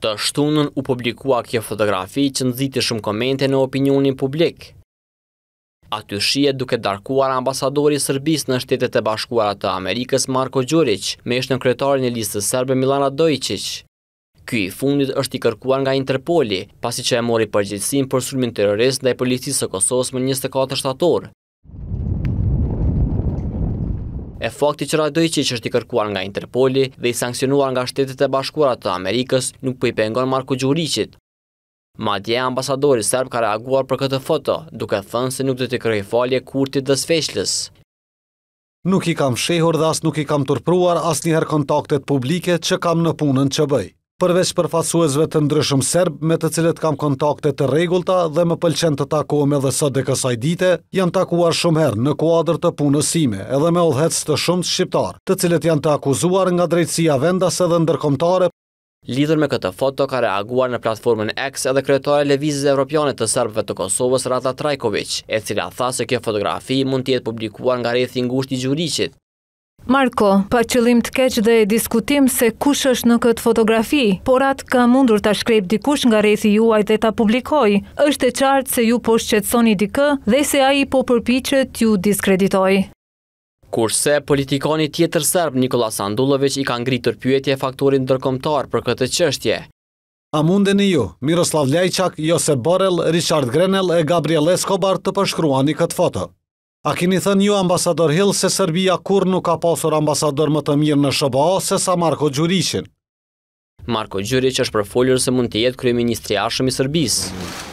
Të shtunën u publikua kjo fotografi që nëziti shumë komente në opinionin publik. Aty shie duke darkuar ambasadori Sërbis në shtetet e bashkuarat të Amerikës Marko Gjuric, me ishtë në kretarin e listës Serbe Milana Dojqic. Ky i fundit është i kërkuar nga Interpoli, pasi që e mori përgjithsin për sulmin terrorist dhe i policisë së Kosovës më 24 shtatorë. E fakti që radoj që është i kërkuar nga Interpoli dhe i sankcionuar nga shtetet e bashkurat të Amerikës nuk për po i pengon Marko Gjuricit. Ma dje ambasadori serb ka reaguar për këtë foto, duke thënë se nuk të të kërëj falje kurtit dhe sveshlës. Nuk i kam shehur dhe as nuk i kam tërpruar as njëherë kontaktet publike që kam në punën që bëjë përveç përfasuesve të ndryshëm serb me të cilët kam kontakte të rregullta dhe më pëlqen të takohem edhe sot dhe kësaj dite, janë takuar shumë herë në kuadër të punësime, edhe me odhets të shumë shqiptar, të cilët janë të akuzuar nga drejtësia vendas edhe ndërkombëtare. Lidhur me këtë foto ka reaguar në platformën X edhe kryetare lëvizjes evropiane të serbëve të Kosovës Rata Trajkovic, e cila tha se kjo fotografi mund të jetë publikuar nga rrethi i ngushtë i gjuriqit, Marko, pa qëllim të keq dhe e diskutim se kush është në këtë fotografi, por atë ka mundur të shkrep dikush nga rethi juaj dhe të publikoj, është e qartë se ju po shqetsoni dikë dhe se a i po përpiche t'ju diskreditoj. Kurse, politikoni tjetër sërb Nikola Sandulovic i ka ngritur pyetje faktorin dërkomtar për këtë qështje. A mundeni ju, Miroslav Ljajçak, Josep Borel, Richard Grenel e Gabriel Eskobar të përshkruani këtë foto. A kini thënë ju ambasador Hill se Serbia kur nuk ka pasur ambasador më të mirë në Shëbo se sa Marko Gjurishin? Marko Gjurish është për foljur se mund të jetë kryeministri ashëm i Serbisë.